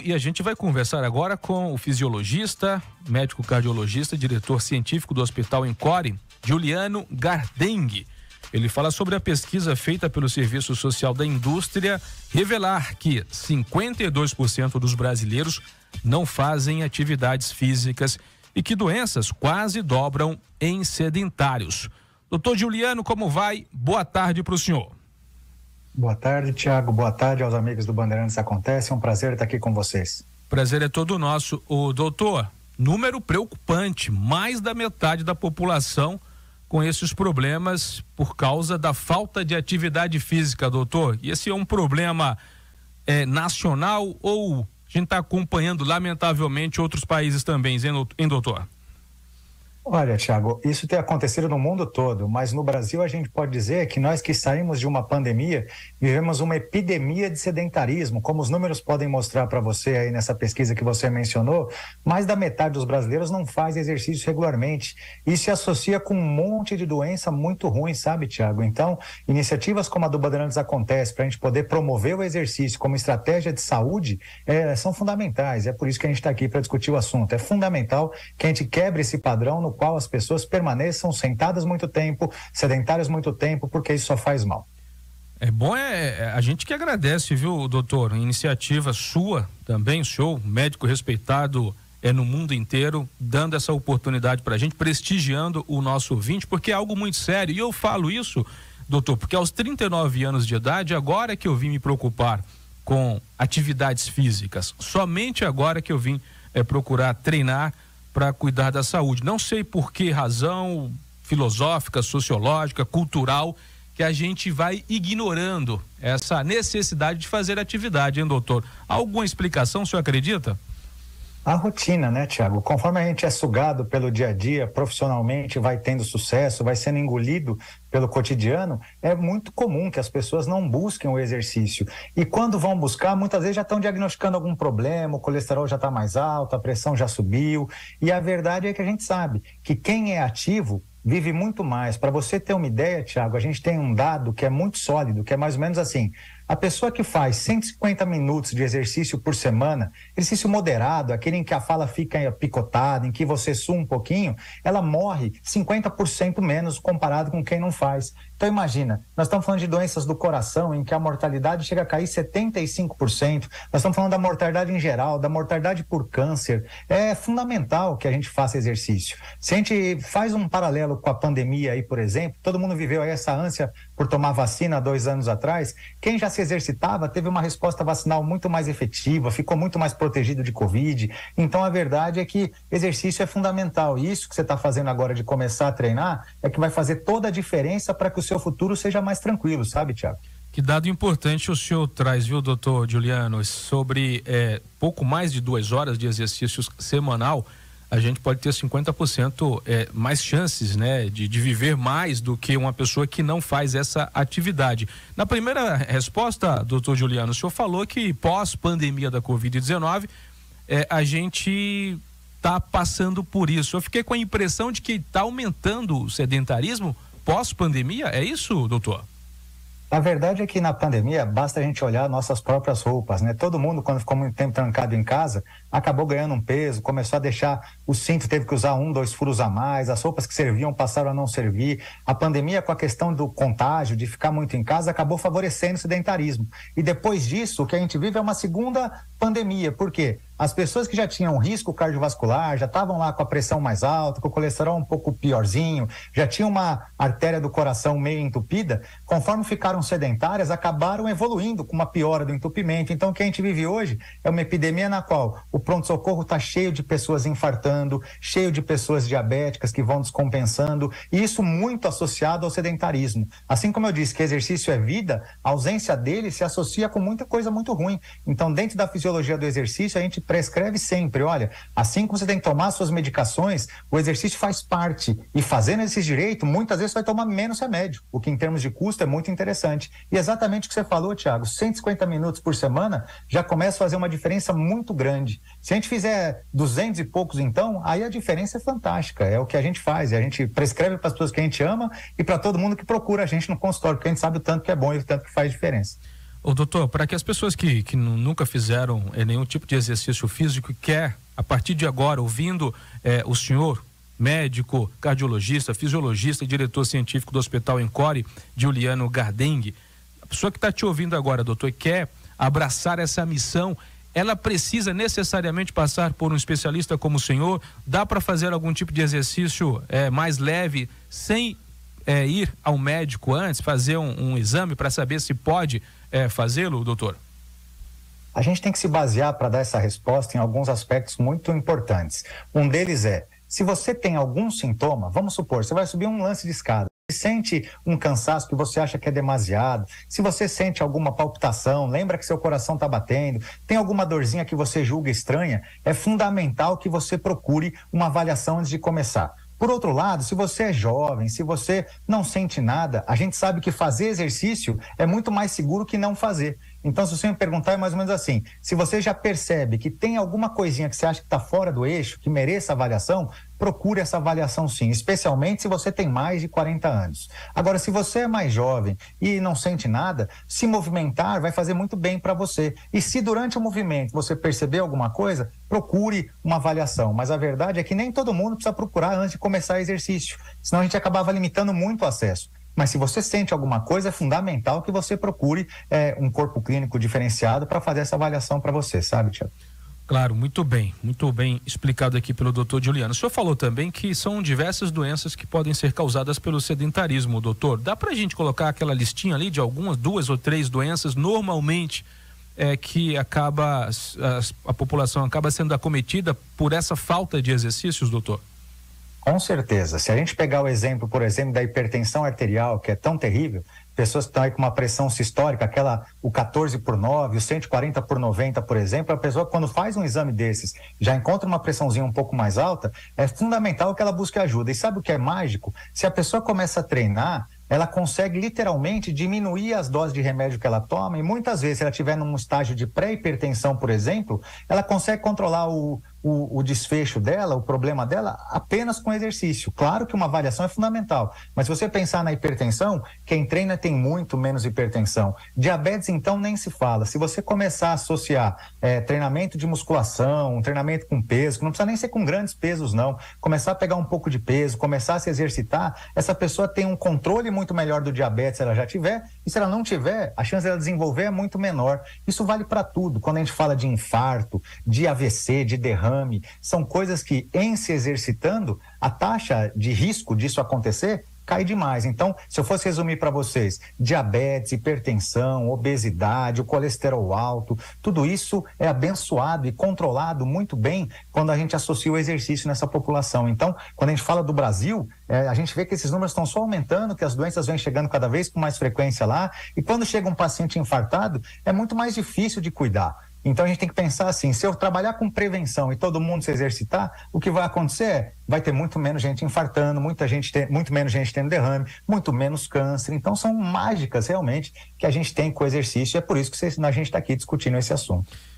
E a gente vai conversar agora com o fisiologista, médico cardiologista, diretor científico do Hospital Encore, Juliano Gardengue. Ele fala sobre a pesquisa feita pelo Serviço Social da Indústria revelar que 52% dos brasileiros não fazem atividades físicas e que doenças quase dobram em sedentários. Doutor Juliano, como vai? Boa tarde para o senhor. Boa tarde, Tiago. Boa tarde aos amigos do Bandeirantes Acontece. É um prazer estar aqui com vocês. Prazer é todo nosso. O doutor, número preocupante, mais da metade da população com esses problemas por causa da falta de atividade física, doutor. E esse é um problema é, nacional ou a gente está acompanhando, lamentavelmente, outros países também, hein, doutor? Olha, Thiago, isso tem acontecido no mundo todo, mas no Brasil a gente pode dizer que nós que saímos de uma pandemia, vivemos uma epidemia de sedentarismo, como os números podem mostrar para você aí nessa pesquisa que você mencionou, mais da metade dos brasileiros não faz exercício regularmente. Isso se associa com um monte de doença muito ruim, sabe, Thiago? Então, iniciativas como a do Bandeirantes acontece para a gente poder promover o exercício como estratégia de saúde é, são fundamentais. É por isso que a gente está aqui para discutir o assunto. É fundamental que a gente quebre esse padrão no qual as pessoas permaneçam sentadas muito tempo, sedentárias muito tempo, porque isso só faz mal. É bom, é, é a gente que agradece, viu, doutor? Iniciativa sua também, o senhor, médico respeitado é no mundo inteiro, dando essa oportunidade para a gente, prestigiando o nosso ouvinte, porque é algo muito sério. E eu falo isso, doutor, porque aos 39 anos de idade, agora que eu vim me preocupar com atividades físicas, somente agora que eu vim é, procurar treinar para cuidar da saúde. Não sei por que razão filosófica, sociológica, cultural, que a gente vai ignorando essa necessidade de fazer atividade, hein, doutor? Alguma explicação, o senhor acredita? a rotina, né, Tiago? Conforme a gente é sugado pelo dia a dia, profissionalmente, vai tendo sucesso, vai sendo engolido pelo cotidiano, é muito comum que as pessoas não busquem o exercício. E quando vão buscar, muitas vezes já estão diagnosticando algum problema, o colesterol já está mais alto, a pressão já subiu. E a verdade é que a gente sabe que quem é ativo vive muito mais. Para você ter uma ideia, Tiago, a gente tem um dado que é muito sólido, que é mais ou menos assim: a pessoa que faz 150 minutos de exercício por semana, exercício moderado, aquele em que a fala fica picotada, em que você sua um pouquinho, ela morre 50% menos comparado com quem não faz. Então imagina, nós estamos falando de doenças do coração em que a mortalidade chega a cair 75%. Nós estamos falando da mortalidade em geral, da mortalidade por câncer. É fundamental que a gente faça exercício. Se a gente faz um paralelo com a pandemia aí, por exemplo, todo mundo viveu aí essa ânsia por tomar vacina há dois anos atrás. Quem já se se exercitava teve uma resposta vacinal muito mais efetiva, ficou muito mais protegido de Covid. Então, a verdade é que exercício é fundamental. E isso que você está fazendo agora de começar a treinar é que vai fazer toda a diferença para que o seu futuro seja mais tranquilo, sabe, Tiago? Que dado importante o senhor traz, viu, doutor Juliano, sobre é, pouco mais de duas horas de exercícios semanal a gente pode ter 50% é, mais chances né, de, de viver mais do que uma pessoa que não faz essa atividade. Na primeira resposta, doutor Juliano, o senhor falou que pós-pandemia da Covid-19, é, a gente está passando por isso. Eu fiquei com a impressão de que está aumentando o sedentarismo pós-pandemia, é isso, doutor? A verdade é que na pandemia basta a gente olhar nossas próprias roupas, né? Todo mundo, quando ficou muito tempo trancado em casa, acabou ganhando um peso, começou a deixar o cinto, teve que usar um, dois furos a mais, as roupas que serviam passaram a não servir. A pandemia, com a questão do contágio, de ficar muito em casa, acabou favorecendo o sedentarismo. E depois disso, o que a gente vive é uma segunda pandemia. Por quê? As pessoas que já tinham risco cardiovascular, já estavam lá com a pressão mais alta, com o colesterol um pouco piorzinho, já tinha uma artéria do coração meio entupida, conforme ficaram sedentárias, acabaram evoluindo com uma piora do entupimento. Então, o que a gente vive hoje é uma epidemia na qual o pronto-socorro está cheio de pessoas infartando, cheio de pessoas diabéticas que vão descompensando, e isso muito associado ao sedentarismo. Assim como eu disse que exercício é vida, a ausência dele se associa com muita coisa muito ruim. Então, dentro da fisiologia do exercício, a gente prescreve sempre, olha, assim como você tem que tomar suas medicações, o exercício faz parte e fazendo esse direito, muitas vezes você vai tomar menos remédio, o que em termos de custo é muito interessante. E exatamente o que você falou, Tiago, 150 minutos por semana já começa a fazer uma diferença muito grande. Se a gente fizer 200 e poucos então, aí a diferença é fantástica, é o que a gente faz, é a gente prescreve para as pessoas que a gente ama e para todo mundo que procura a gente no consultório, porque a gente sabe o tanto que é bom e o tanto que faz diferença. O doutor, para que as pessoas que, que nunca fizeram é, nenhum tipo de exercício físico e quer, a partir de agora, ouvindo é, o senhor, médico, cardiologista, fisiologista e diretor científico do Hospital Encore, Juliano Gardengue, a pessoa que está te ouvindo agora, doutor, e quer abraçar essa missão, ela precisa necessariamente passar por um especialista como o senhor? Dá para fazer algum tipo de exercício é, mais leve sem é, ir ao médico antes, fazer um, um exame para saber se pode é, fazê-lo, doutor? A gente tem que se basear para dar essa resposta em alguns aspectos muito importantes. Um deles é: se você tem algum sintoma, vamos supor, você vai subir um lance de escada sente um cansaço que você acha que é demasiado, se você sente alguma palpitação, lembra que seu coração está batendo, tem alguma dorzinha que você julga estranha, é fundamental que você procure uma avaliação antes de começar. Por outro lado, se você é jovem, se você não sente nada, a gente sabe que fazer exercício é muito mais seguro que não fazer. Então, se você me perguntar, é mais ou menos assim: se você já percebe que tem alguma coisinha que você acha que está fora do eixo, que mereça avaliação, procure essa avaliação sim, especialmente se você tem mais de 40 anos. Agora, se você é mais jovem e não sente nada, se movimentar vai fazer muito bem para você. E se durante o movimento você perceber alguma coisa, procure uma avaliação. Mas a verdade é que nem todo mundo precisa procurar antes de começar o exercício, senão a gente acabava limitando muito o acesso. Mas se você sente alguma coisa, é fundamental que você procure é, um corpo clínico diferenciado para fazer essa avaliação para você, sabe, Tiago? Claro, muito bem, muito bem explicado aqui pelo doutor Juliano. O senhor falou também que são diversas doenças que podem ser causadas pelo sedentarismo, doutor. Dá para a gente colocar aquela listinha ali de algumas, duas ou três doenças normalmente é, que acaba a, a população acaba sendo acometida por essa falta de exercícios, doutor? Com certeza. Se a gente pegar o exemplo, por exemplo, da hipertensão arterial, que é tão terrível, pessoas que estão aí com uma pressão sistólica, aquela o 14 por 9, o 140 por 90, por exemplo, a pessoa quando faz um exame desses, já encontra uma pressãozinha um pouco mais alta, é fundamental que ela busque ajuda. E sabe o que é mágico? Se a pessoa começa a treinar, ela consegue literalmente diminuir as doses de remédio que ela toma e muitas vezes, se ela tiver num estágio de pré-hipertensão, por exemplo, ela consegue controlar o, o, o, desfecho dela, o problema dela, apenas com exercício. Claro que uma variação é fundamental, mas se você pensar na hipertensão, quem treina tem muito menos hipertensão. Diabetes, então, nem se fala. Se você começar a associar é, treinamento de musculação, um treinamento com peso, que não precisa nem ser com grandes pesos, não, começar a pegar um pouco de peso, começar a se exercitar, essa pessoa tem um controle muito melhor do diabetes se ela já tiver, e se ela não tiver, a chance dela desenvolver é muito menor. Isso vale para tudo. Quando a gente fala de infarto, de AVC, de derrame, derrame, são coisas que, em se exercitando, a taxa de risco disso acontecer cai demais. Então, se eu fosse resumir para vocês, diabetes, hipertensão, obesidade, o colesterol alto, tudo isso é abençoado e controlado muito bem quando a gente associa o exercício nessa população. Então, quando a gente fala do Brasil, é, a gente vê que esses números estão só aumentando, que as doenças vêm chegando cada vez com mais frequência lá, e quando chega um paciente infartado, é muito mais difícil de cuidar. Então a gente tem que pensar assim: se eu trabalhar com prevenção e todo mundo se exercitar, o que vai acontecer é vai ter muito menos gente infartando, muita gente ter muito menos gente tendo derrame, muito menos câncer. Então são mágicas realmente que a gente tem com o exercício. E é por isso que a gente está aqui discutindo esse assunto.